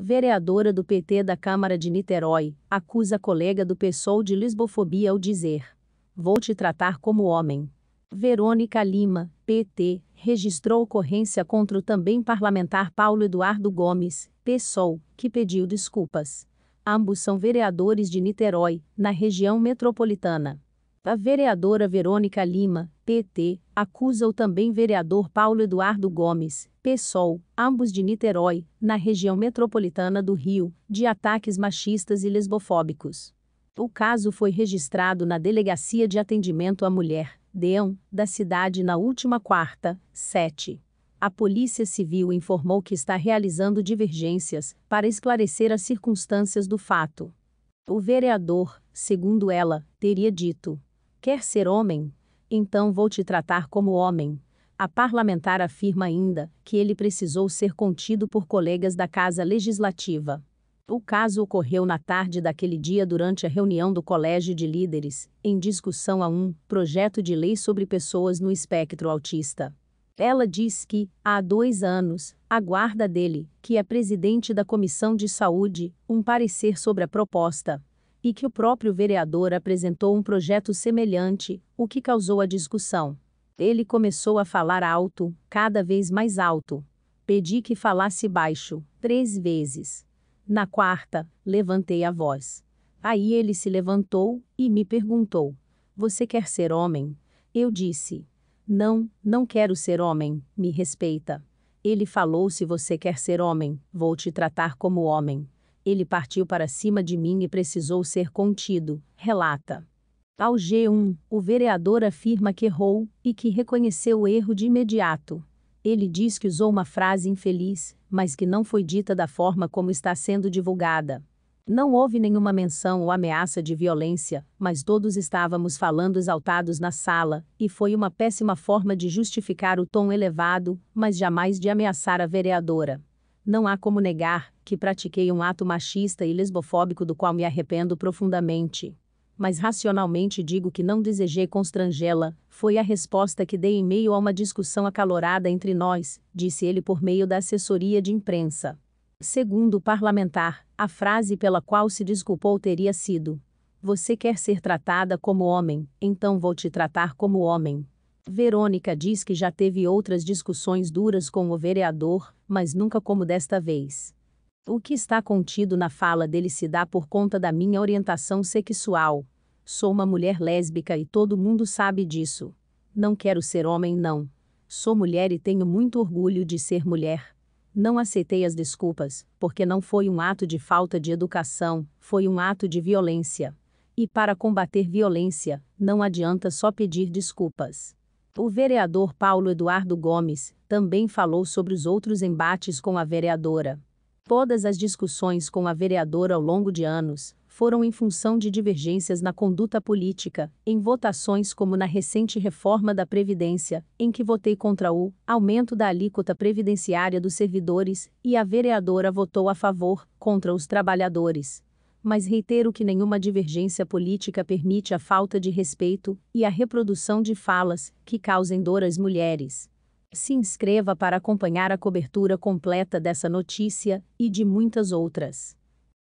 Vereadora do PT da Câmara de Niterói, acusa colega do PSOL de lisbofobia ao dizer: Vou te tratar como homem. Verônica Lima, PT, registrou ocorrência contra o também parlamentar Paulo Eduardo Gomes, PSOL, que pediu desculpas. Ambos são vereadores de Niterói, na região metropolitana. A vereadora Verônica Lima, PT, acusa o também vereador Paulo Eduardo Gomes, PSOL, ambos de Niterói, na região metropolitana do Rio, de ataques machistas e lesbofóbicos. O caso foi registrado na Delegacia de Atendimento à Mulher, DEAM, da cidade na última quarta, 7. A Polícia Civil informou que está realizando divergências para esclarecer as circunstâncias do fato. O vereador, segundo ela, teria dito: Quer ser homem? Então vou te tratar como homem. A parlamentar afirma ainda que ele precisou ser contido por colegas da Casa Legislativa. O caso ocorreu na tarde daquele dia durante a reunião do Colégio de Líderes, em discussão a um projeto de lei sobre pessoas no espectro autista. Ela diz que, há dois anos, aguarda dele, que é presidente da Comissão de Saúde, um parecer sobre a proposta e que o próprio vereador apresentou um projeto semelhante, o que causou a discussão. Ele começou a falar alto, cada vez mais alto. Pedi que falasse baixo, três vezes. Na quarta, levantei a voz. Aí ele se levantou e me perguntou: Você quer ser homem? Eu disse: Não, não quero ser homem, me respeita. Ele falou: Se você quer ser homem, vou te tratar como homem. Ele partiu para cima de mim e precisou ser contido, relata. Ao G1, o vereador afirma que errou e que reconheceu o erro de imediato. Ele diz que usou uma frase infeliz, mas que não foi dita da forma como está sendo divulgada. Não houve nenhuma menção ou ameaça de violência, mas todos estávamos falando exaltados na sala, e foi uma péssima forma de justificar o tom elevado, mas jamais de ameaçar a vereadora. Não há como negar que pratiquei um ato machista e lesbofóbico do qual me arrependo profundamente. Mas racionalmente digo que não desejei constrangê-la, foi a resposta que dei em meio a uma discussão acalorada entre nós, disse ele por meio da assessoria de imprensa. Segundo o parlamentar, a frase pela qual se desculpou teria sido: Você quer ser tratada como homem, então vou te tratar como homem. Verônica diz que já teve outras discussões duras com o vereador, mas nunca como desta vez. O que está contido na fala dele se dá por conta da minha orientação sexual. Sou uma mulher lésbica e todo mundo sabe disso. Não quero ser homem, não. Sou mulher e tenho muito orgulho de ser mulher. Não aceitei as desculpas, porque não foi um ato de falta de educação, foi um ato de violência. E para combater violência, não adianta só pedir desculpas. O vereador Paulo Eduardo Gomes também falou sobre os outros embates com a vereadora. Todas as discussões com a vereadora ao longo de anos foram em função de divergências na conduta política, em votações como na recente reforma da Previdência, em que votei contra o aumento da alíquota previdenciária dos servidores e a vereadora votou a favor, contra os trabalhadores mas reitero que nenhuma divergência política permite a falta de respeito e a reprodução de falas que causem dor às mulheres. Se inscreva para acompanhar a cobertura completa dessa notícia e de muitas outras.